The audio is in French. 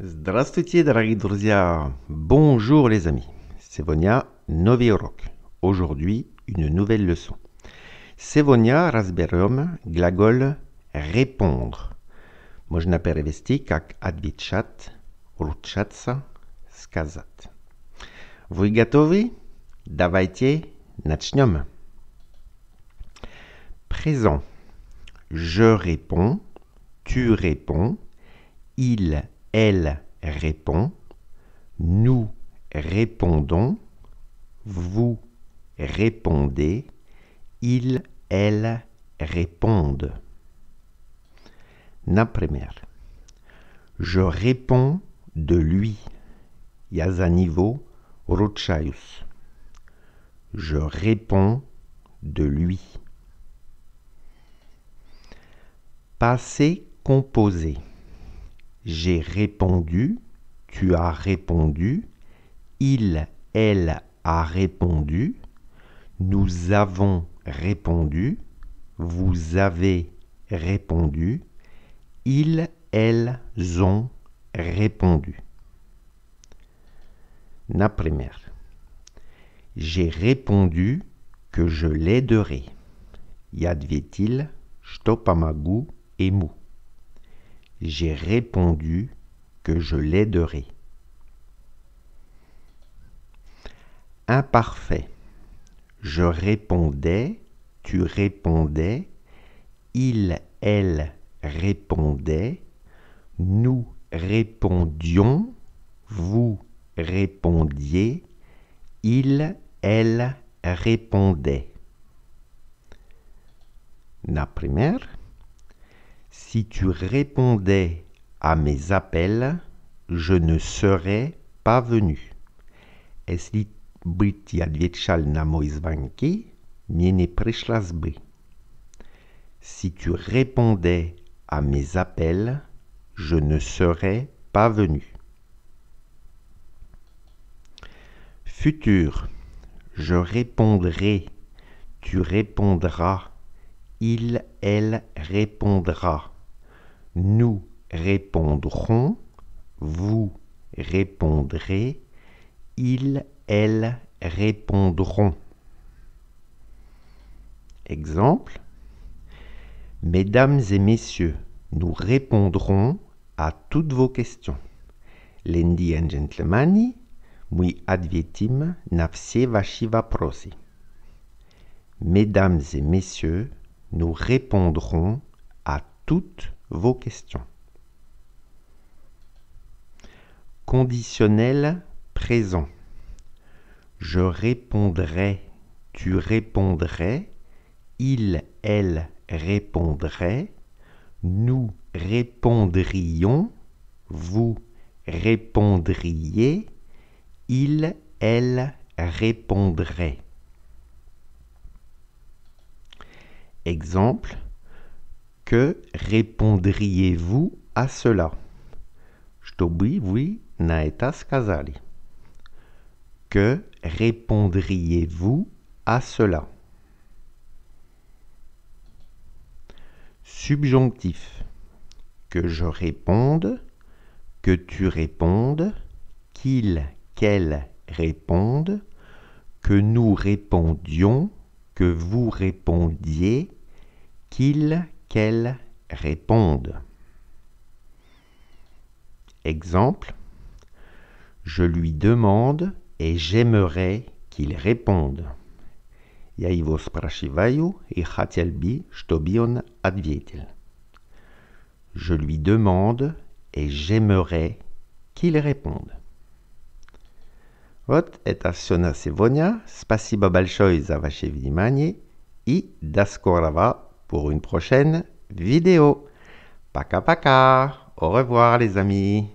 Zdrashtitie Dragidrzia. Bonjour les amis. C'est Vonia Aujourd'hui, une nouvelle leçon. C'est Vonia Rasberium, glagol, répondre. Moi je n'appelle kak skazat. Voygatovi, davaitie nachniom. Présent. Je réponds, tu réponds, il elle répond. Nous répondons. Vous répondez. Ils, elles répondent. Na Je réponds de lui. Yazanivo за Je réponds de lui. Passé composé. J'ai répondu, tu as répondu, il, elle a répondu, nous avons répondu, vous avez répondu, ils, elles ont répondu. La première. J'ai répondu que je l'aiderai. Yadvetil, Stopamagu et mou. J'ai répondu que je l'aiderai. Imparfait. Je répondais, tu répondais, il, elle répondait, nous répondions, vous répondiez, il, elle répondait. La première. Si tu répondais à mes appels, je ne serais pas venu. Si tu répondais à mes appels, je ne serais pas venu. Futur, je répondrai, tu répondras, il, elle répondra. Nous répondrons, vous répondrez, ils, elles répondront. Exemple. Mesdames et messieurs, nous répondrons à toutes vos questions. Lendi and gentlemani, na Mesdames et messieurs, nous répondrons à toutes vos questions. Conditionnel présent. Je répondrai, tu répondrais, il, elle répondrait, nous répondrions, vous répondriez, il, elle répondrait. Exemple, que répondriez-vous à cela Que répondriez-vous à cela Subjonctif. Que je réponde, que tu répondes, qu'il, qu'elle réponde, que nous répondions, que vous répondiez, qu'il, qu'elle répondent. Exemple, je lui demande et j'aimerais qu'il réponde. Я его спрашиваю и хотел бы, чтобы он ответил. Je lui demande et j'aimerais qu'il réponde. Вот это все spasiba сегодня. Спасибо большое за ваше pour une prochaine vidéo. Paka paka Au revoir les amis